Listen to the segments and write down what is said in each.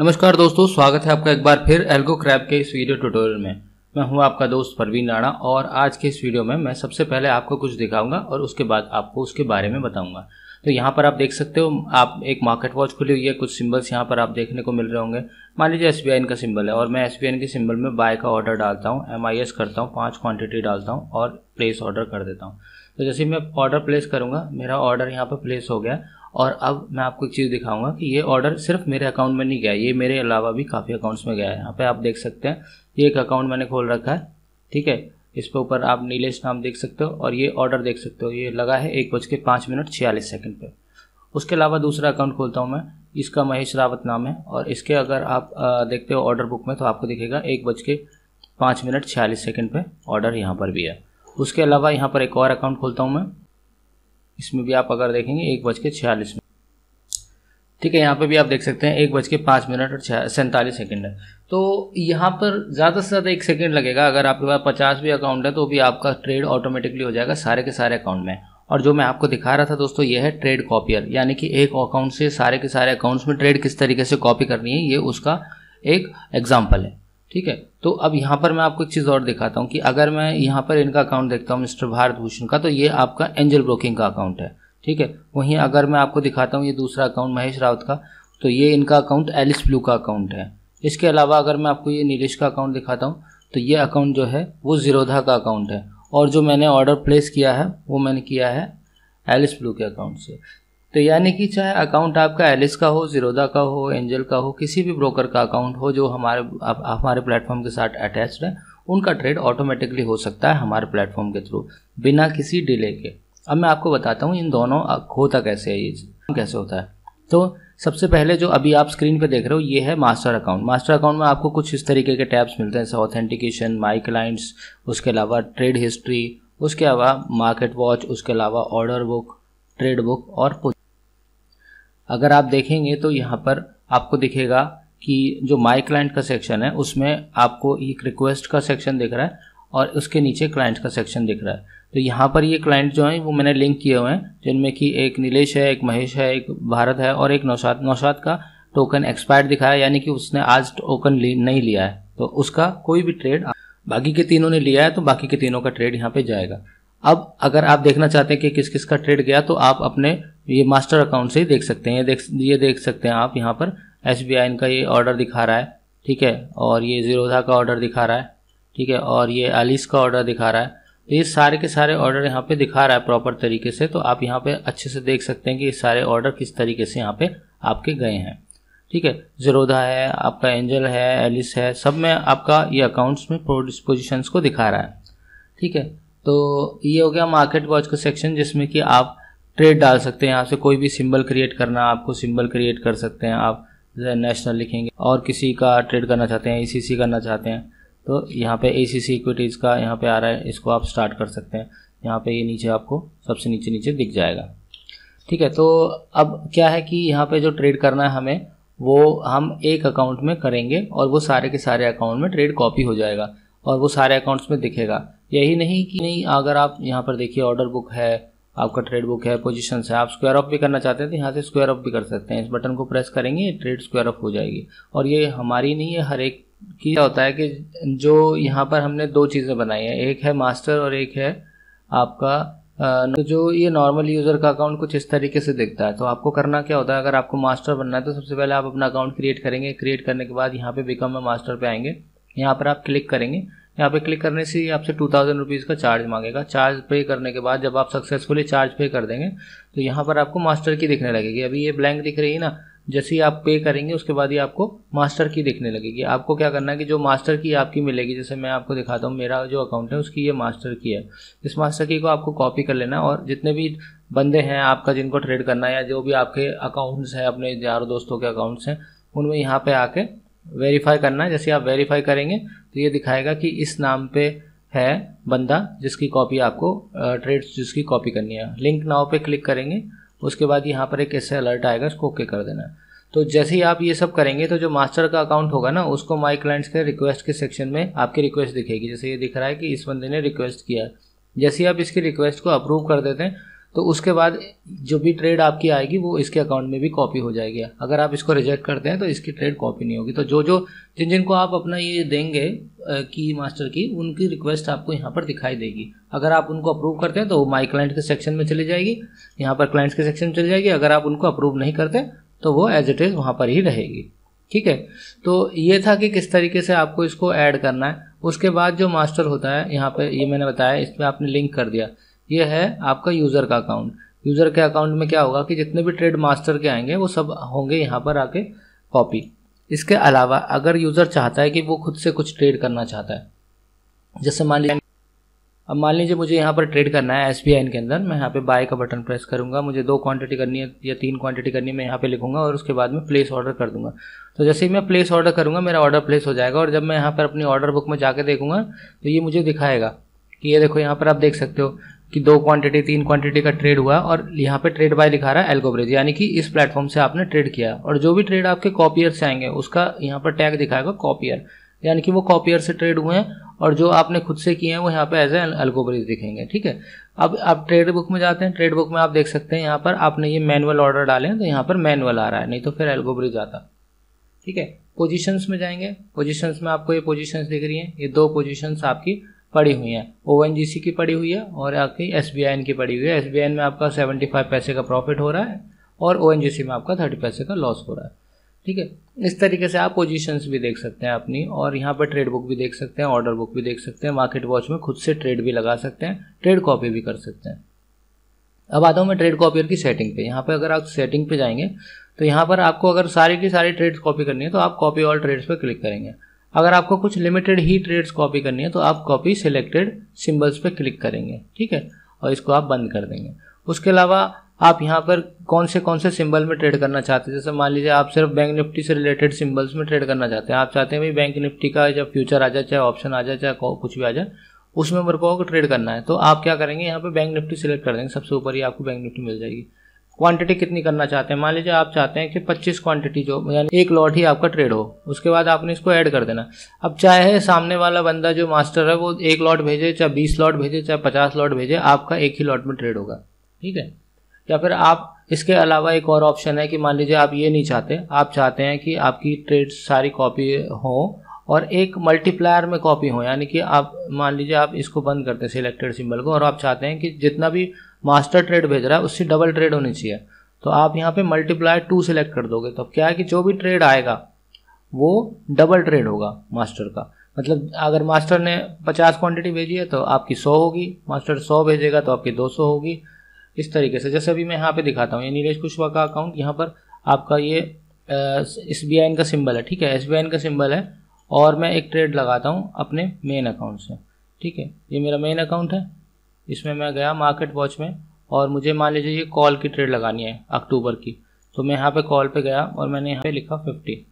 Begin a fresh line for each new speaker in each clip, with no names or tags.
नमस्कार दोस्तों स्वागत है आपका एक बार फिर एल्गो क्रैप के इस वीडियो ट्यूटोरियल में मैं हूं आपका दोस्त परवीन राणा और आज के इस वीडियो में मैं सबसे पहले आपको कुछ दिखाऊंगा और उसके बाद आपको उसके बारे में बताऊंगा तो यहाँ पर आप देख सकते हो आप एक मार्केट वॉच खुली हुई है कुछ सिम्बल्स यहाँ पर आप देखने को मिल रहे होंगे मान लीजिए एस का सिम्बल है और मैं एस के सिंबल में बाय का ऑर्डर डालता हूँ एम करता हूँ पाँच क्वान्टिटी डालता हूँ और प्लेस ऑर्डर कर देता हूँ तो जैसे मैं ऑर्डर प्लेस करूँगा मेरा ऑर्डर यहाँ पर प्लेस हो गया और अब मैं आपको एक चीज़ दिखाऊंगा कि ये ऑर्डर सिर्फ मेरे अकाउंट में नहीं गया ये मेरे अलावा भी काफ़ी अकाउंट्स में गया है यहाँ पे आप देख सकते हैं ये एक अकाउंट मैंने खोल रखा है ठीक है इसके ऊपर आप नीलेश नाम देख सकते हो और ये ऑर्डर देख सकते हो ये लगा है एक बज के पाँच मिनट छियालीस सेकेंड पर उसके अलावा दूसरा अकाउंट खोलता हूँ मैं इसका महेश रावत नाम है और इसके अगर आप देखते हो ऑर्डर बुक में तो आपको दिखेगा एक बज के पाँच मिनट छियालीस सेकेंड पर ऑर्डर यहाँ पर भी है उसके अलावा यहाँ पर एक और अकाउंट खोलता हूँ मैं इसमें भी आप अगर देखेंगे एक बज के छियालीस ठीक है यहाँ पे भी आप देख सकते हैं एक बज के पाँच मिनट और सैंतालीस सेकेंड है तो यहाँ पर ज़्यादा से ज़्यादा एक सेकेंड लगेगा अगर आपके पास पचास भी अकाउंट है तो भी आपका ट्रेड ऑटोमेटिकली हो जाएगा सारे के सारे अकाउंट में और जो मैं आपको दिखा रहा था दोस्तों ये है ट्रेड कॉपियर यानी कि एक अकाउंट से सारे के सारे अकाउंट्स में ट्रेड किस तरीके से कॉपी करनी है ये उसका एक एग्जाम्पल है ठीक है तो अब यहाँ पर मैं आपको एक चीज़ और दिखाता हूँ कि अगर मैं यहाँ पर इनका अकाउंट देखता हूँ मिस्टर भारत भूषण का तो ये आपका एंजल ब्रोकिंग का अकाउंट है ठीक है वहीं अगर मैं आपको दिखाता हूँ ये दूसरा अकाउंट महेश रावत का तो ये इनका अकाउंट एलिस ब्लू का अकाउंट है इसके अलावा अगर मैं आपको ये नीलेश का अकाउंट दिखाता हूँ तो ये अकाउंट जो है वो जीरोधा का अकाउंट है और जो मैंने ऑर्डर प्लेस किया है वो मैंने किया है एलिस ब्लू के अकाउंट से तो यानी कि चाहे अकाउंट आपका एलिस का हो जीरोदा का हो एंजल का हो किसी भी ब्रोकर का अकाउंट हो जो हमारे आप, हमारे प्लेटफॉर्म के साथ अटैच्ड है उनका ट्रेड ऑटोमेटिकली हो सकता है हमारे प्लेटफॉर्म के थ्रू बिना किसी डिले के अब मैं आपको बताता हूँ इन दोनों होता कैसे है ये कैसे होता है तो सबसे पहले जो अभी आप स्क्रीन पे देख रहे हो ये है मास्टर अकाउंट मास्टर अकाउंट में आपको कुछ इस तरीके के टैब्स मिलते हैं जैसे ऑथेंटिकेशन माई क्लाइंट्स उसके अलावा ट्रेड हिस्ट्री उसके अलावा मार्केट वॉच उसके अलावा ऑर्डर बुक ट्रेड बुक और अगर आप देखेंगे तो यहाँ पर आपको दिखेगा कि जो माई क्लाइंट का सेक्शन है उसमें आपको एक रिक्वेस्ट का सेक्शन दिख रहा है और उसके नीचे क्लाइंट का सेक्शन दिख रहा है तो यहाँ पर ये क्लाइंट जो हैं वो मैंने लिंक किए हुए हैं जिनमें कि एक नीलेश है एक महेश है एक भारत है और एक नौशाद नौशाद का टोकन एक्सपायर दिखाया यानी कि उसने आज टोकन नहीं लिया है तो उसका कोई भी ट्रेड बाकी के तीनों ने लिया है तो बाकी के तीनों का ट्रेड यहाँ पे जाएगा अब अगर आप देखना चाहते हैं कि किस किस का ट्रेड गया तो आप अपने ये मास्टर अकाउंट से ही देख सकते हैं ये देख ये देख सकते हैं आप यहाँ पर एस इनका ये ऑर्डर दिखा रहा है ठीक है और ये जीरोधा का ऑर्डर दिखा रहा है ठीक है और ये एलिस का ऑर्डर दिखा रहा है तो ये सारे के सारे ऑर्डर यहाँ पे दिखा रहा है प्रॉपर तरीके से तो आप यहाँ पे अच्छे से देख सकते हैं कि ये सारे ऑर्डर किस तरीके से यहाँ पे आपके गए हैं ठीक है जीरोधा है आपका एंजल है एलिस है सब में आपका ये अकाउंट्स में प्रोडिस्पोजिशंस को दिखा रहा है ठीक है तो ये हो गया मार्केट वॉच का सेक्शन जिसमें कि आप ट्रेड डाल सकते हैं यहाँ से कोई भी सिंबल क्रिएट करना आपको सिंबल क्रिएट कर सकते हैं आप जैसे नेशनल लिखेंगे और किसी का ट्रेड करना चाहते हैं ए करना चाहते हैं तो यहाँ पे ए इक्विटीज़ का यहाँ पे आ रहा है इसको आप स्टार्ट कर सकते हैं यहाँ पे ये यह नीचे आपको सबसे नीचे नीचे दिख जाएगा ठीक है तो अब क्या है कि यहाँ पे जो ट्रेड करना है हमें वो हम एक अकाउंट में करेंगे और वो सारे के सारे अकाउंट में ट्रेड कॉपी हो जाएगा और वो सारे अकाउंट्स में दिखेगा यही नहीं कि नहीं अगर आप यहाँ पर देखिए ऑर्डर बुक है आपका ट्रेड बुक है पोजीशन है आप स्क्वायर ऑफ भी करना चाहते हैं तो यहाँ से स्क्वायर ऑफ भी कर सकते हैं इस बटन को प्रेस करेंगे ट्रेड स्क्वायर ऑफ हो जाएगी और ये हमारी नहीं है हर एक की क्या होता है कि जो यहाँ पर हमने दो चीज़ें बनाई हैं एक है मास्टर और एक है आपका तो जो ये नॉर्मल यूज़र का अकाउंट कुछ इस तरीके से दिखता है तो आपको करना क्या होता है अगर आपको मास्टर बनना है तो सबसे पहले आप अपना अकाउंट क्रिएट करेंगे क्रिएट करने के बाद यहाँ पे बिकम में मास्टर पे आएंगे यहाँ पर आप क्लिक करेंगे यहाँ पे क्लिक करने से आपसे टू थाउजेंड रुपीज़ का चार्ज मांगेगा चार्ज पे करने के बाद जब आप सक्सेसफुली चार्ज पे कर देंगे तो यहाँ पर आपको मास्टर की दिखने लगेगी अभी ये ब्लैंक दिख रही है ना जैसे ही आप पे करेंगे उसके बाद ही आपको मास्टर की दिखने लगेगी आपको क्या करना है कि जो मास्टर की आपकी मिलेगी जैसे मैं आपको दिखाता हूँ मेरा जो अकाउंट है उसकी ये मास्टर की है इस मास्टर की को आपको कॉपी कर लेना और जितने भी बंदे हैं आपका जिनको ट्रेड करना है या जो भी आपके अकाउंट्स हैं अपने यार दोस्तों के अकाउंट्स हैं उनमें यहाँ पे आके वेरीफाई करना है जैसे आप वेरीफाई करेंगे तो ये दिखाएगा कि इस नाम पे है बंदा जिसकी कॉपी आपको ट्रेड जिसकी कॉपी करनी है लिंक नाव पे क्लिक करेंगे उसके बाद यहाँ पर एक ऐसे अलर्ट आएगा उसको ओके कर देना तो जैसे ही आप ये सब करेंगे तो जो मास्टर का अकाउंट होगा ना उसको माई क्लाइंट्स के रिक्वेस्ट के सेक्शन में आपकी रिक्वेस्ट दिखेगी जैसे ये दिख रहा है कि इस बंदे ने रिक्वेस्ट किया है जैसे ही आप इसकी रिक्वेस्ट को अप्रूव कर देते हैं तो उसके बाद जो भी ट्रेड आपकी आएगी वो इसके अकाउंट में भी कॉपी हो जाएगी अगर आप इसको रिजेक्ट करते हैं तो इसकी ट्रेड कॉपी नहीं होगी तो जो जो जिन जिनको आप अपना ये देंगे की मास्टर की उनकी रिक्वेस्ट आपको यहाँ पर दिखाई देगी अगर आप उनको अप्रूव करते हैं तो माई क्लाइंट के सेक्शन में चली जाएगी यहाँ पर क्लाइंट्स के सेक्शन में चली जाएगी अगर आप उनको अप्रूव नहीं करते तो वो एज इट इज़ वहाँ पर ही रहेगी ठीक है तो ये था कि किस तरीके से आपको इसको ऐड करना है उसके बाद जो मास्टर होता है यहाँ पे ये मैंने बताया इसमें आपने लिंक कर दिया ये है आपका यूज़र का अकाउंट यूज़र के अकाउंट में क्या होगा कि जितने भी ट्रेड मास्टर के आएंगे वो सब होंगे यहाँ पर आके कॉपी इसके अलावा अगर यूज़र चाहता है कि वो खुद से कुछ ट्रेड करना चाहता है जैसे मान लीजिए अब मान लीजिए मुझे यहाँ पर ट्रेड करना है एस के अंदर मैं यहाँ पे बाय का बटन प्रेस करूँगा मुझे दो क्वांटिटी करनी है या तीन क्वांटिटी करनी है मैं यहाँ पे लिखूंगा और उसके बाद में प्लेस ऑर्डर कर दूंगा तो जैसे ही मैं प्लेस ऑर्डर करूँगा मेरा ऑर्डर प्लेस हो जाएगा और जब मैं यहाँ पर अपनी ऑर्डर बुक में जाकर देखूँगा तो ये मुझे दिखाएगा कि ये देखो यहाँ पर आप देख सकते हो कि दो क्वांटिटी तीन क्वांटिटी का ट्रेड हुआ और यहाँ पे ट्रेड बाय लिखा रहा है एल्गोब्रिज यानी कि इस प्लेटफॉर्म से आपने ट्रेड किया और जो भी ट्रेड आपके कॉपियर से आएंगे उसका यहाँ पर टैग दिखाएगा कॉपियर यानी कि वो कॉपियर से ट्रेड हुए हैं और जो आपने खुद से किए हैं वो यहाँ पे एज ए एल्गोब्रिज दिखेंगे ठीक है अब आप ट्रेड बुक में जाते हैं ट्रेड बुक में आप देख सकते हैं यहाँ पर आपने ये मैनुअल ऑर्डर डाले हैं तो यहाँ पर मैनुअल आ रहा है नहीं तो फिर एल्गोब्रिज आता ठीक है पोजिशन में जाएंगे पोजिशन में आपको ये पोजिशन दिख रही हैं ये दो पोजिशन आपकी पड़ी हुई हैं ओ की पड़ी हुई है और आपकी एस की पड़ी हुई है एस में आपका सेवेंटी फाइव पैसे का प्रॉफिट हो रहा है और ओ में आपका थर्टी पैसे का लॉस हो रहा है ठीक है इस तरीके से आप पोजीशंस भी देख सकते हैं अपनी और यहाँ पर ट्रेड बुक भी देख सकते हैं ऑर्डर बुक भी देख सकते हैं मार्केट वॉच में खुद से ट्रेड भी लगा सकते हैं ट्रेड कॉपी भी कर सकते हैं अब आता हूँ मैं ट्रेड कॉपियर की सेटिंग पे यहाँ पे अगर आप सेटिंग पे जाएंगे तो यहाँ पर आपको अगर सारी की सारी ट्रेड्स कॉपी करनी है तो आप कॉपी ऑल ट्रेड्स पर क्लिक करेंगे अगर आपको कुछ लिमिटेड ही ट्रेड्स कॉपी करनी है तो आप कॉपी सिलेक्टेड सिंबल्स पे क्लिक करेंगे ठीक है और इसको आप बंद कर देंगे उसके अलावा आप यहाँ पर कौन से कौन से सिंबल में ट्रेड करना चाहते हैं जैसे मान लीजिए आप सिर्फ बैंक निफ्टी से रिलेटेड सिंबल्स में ट्रेड करना चाहते हैं आप चाहते हैं भाई बैंक निफ्टी का जब फ्यूचर आ जाए चाहे ऑप्शन आ जाए चाहे कुछ भी आ जाए उसमें मेरे को ट्रेड करना है तो आप क्या करेंगे यहाँ पर बैंक निफ्टी सिलेक्ट कर देंगे सबसे ऊपर ही आपको बैंक निफ्टी मिल जाएगी क्वांटिटी कितनी करना चाहते हैं मान लीजिए आप चाहते हैं कि 25 क्वांटिटी जो यानी एक लॉट ही आपका ट्रेड हो उसके बाद आपने इसको ऐड कर देना अब चाहे सामने वाला बंदा जो मास्टर है वो एक लॉट भेजे चाहे 20 लॉट भेजे चाहे 50 लॉट भेजे आपका एक ही लॉट में ट्रेड होगा ठीक है या फिर आप इसके अलावा एक और ऑप्शन है कि मान लीजिए आप ये नहीं चाहते आप चाहते हैं कि आपकी ट्रेड सारी कॉपी हो और एक मल्टीप्लायर में कॉपी हो यानी कि आप मान लीजिए आप इसको बंद करते हैं सिलेक्टेड सिंबल को और आप चाहते हैं कि जितना भी मास्टर ट्रेड भेज रहा है उससे डबल ट्रेड होनी चाहिए तो आप यहाँ पे मल्टीप्लाई टू सेलेक्ट कर दोगे तो क्या है कि जो भी ट्रेड आएगा वो डबल ट्रेड होगा मास्टर का मतलब अगर मास्टर ने 50 क्वांटिटी भेजी है तो आपकी 100 होगी मास्टर 100 भेजेगा तो आपकी 200 होगी इस तरीके से जैसे अभी मैं यहाँ पे दिखाता हूँ ये नीलेश कुशवा का अकाउंट यहाँ पर आपका ये एस बी आई का सिंबल है ठीक है एस बी आई का सिंबल है और मैं एक ट्रेड लगाता हूँ अपने मेन अकाउंट से ठीक है ये मेरा मेन अकाउंट है इसमें मैं गया मार्केट वॉच में और मुझे मान लीजिए ये कॉल की ट्रेड लगानी है अक्टूबर की तो मैं यहाँ पे कॉल पे गया और मैंने यहाँ पे लिखा फिफ्टी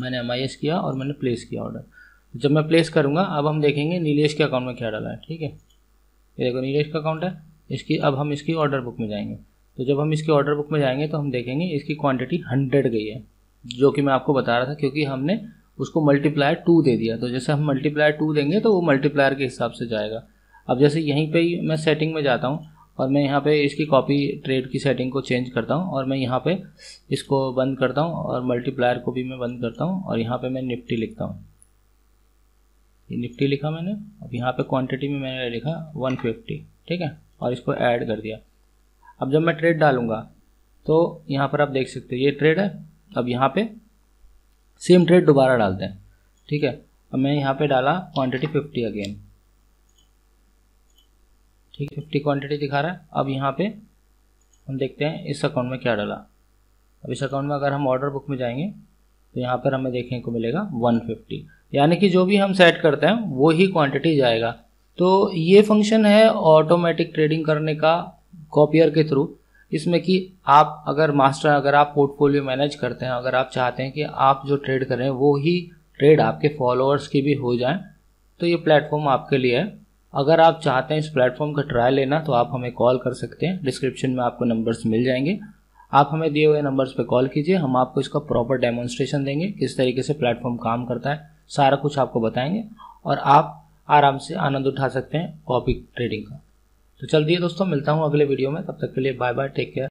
मैंने एम किया और मैंने प्लेस किया ऑर्डर जब मैं प्लेस करूँगा अब हम देखेंगे नीलेश के अकाउंट में क्या डाला है ठीक है ये देखो नीलेश का अकाउंट है इसकी अब हम इसकी ऑर्डर बुक में जाएंगे तो जब हम इसकी ऑर्डर बुक में जाएंगे तो हम देखेंगे इसकी क्वांटिटी हंड्रेड गई है जो कि मैं आपको बता रहा था क्योंकि हमने उसको मल्टीप्लायर टू दे दिया तो जैसे हम मल्टीप्लायर टू देंगे तो वो मल्टीप्लायर के हिसाब से जाएगा अब जैसे यहीं पे ही मैं सेटिंग में जाता हूँ और मैं यहाँ पे इसकी कॉपी ट्रेड की सेटिंग को चेंज करता हूँ और मैं यहाँ पे इसको बंद करता हूँ और मल्टीप्लायर को भी मैं बंद करता हूँ और यहाँ पे मैं निफ्टी लिखता हूँ ये निफ्टी लिखा मैंने अब यहाँ पे क्वांटिटी में मैंने लिखा 150 ठीक है और इसको ऐड कर दिया अब जब मैं ट्रेड डालूंगा तो यहाँ पर आप देख सकते हो ये ट्रेड है अब यहाँ पे सेम ट्रेड दोबारा डालते हैं ठीक है अब मैं यहाँ पे डाला क्वांटिटी फिफ्टी अगेन ठीक फिफ्टी क्वांटिटी दिखा रहा है अब यहाँ पे हम देखते हैं इस अकाउंट में क्या डाला अब इस अकाउंट में अगर हम ऑर्डर बुक में जाएंगे तो यहाँ पर हमें देखने को मिलेगा 150 यानी कि जो भी हम सेट करते हैं वो ही क्वांटिटी जाएगा तो ये फंक्शन है ऑटोमेटिक ट्रेडिंग करने का कॉपियर के थ्रू इसमें कि आप अगर मास्टर अगर आप पोर्टफोलियो मैनेज करते हैं अगर आप चाहते हैं कि आप जो ट्रेड करें वो ही ट्रेड आपके फॉलोअर्स की भी हो जाए तो ये प्लेटफॉर्म आपके लिए है अगर आप चाहते हैं इस प्लेटफॉर्म का ट्रायल लेना तो आप हमें कॉल कर सकते हैं डिस्क्रिप्शन में आपको नंबर्स मिल जाएंगे आप हमें दिए हुए नंबर्स पर कॉल कीजिए हम आपको इसका प्रॉपर डेमोन्स्ट्रेशन देंगे किस तरीके से प्लेटफॉर्म काम करता है सारा कुछ आपको बताएंगे और आप आराम से आनंद उठा सकते हैं कॉपी ट्रेडिंग का तो चल दिए दोस्तों मिलता हूँ अगले वीडियो में तब तक के लिए बाय बाय टेक केयर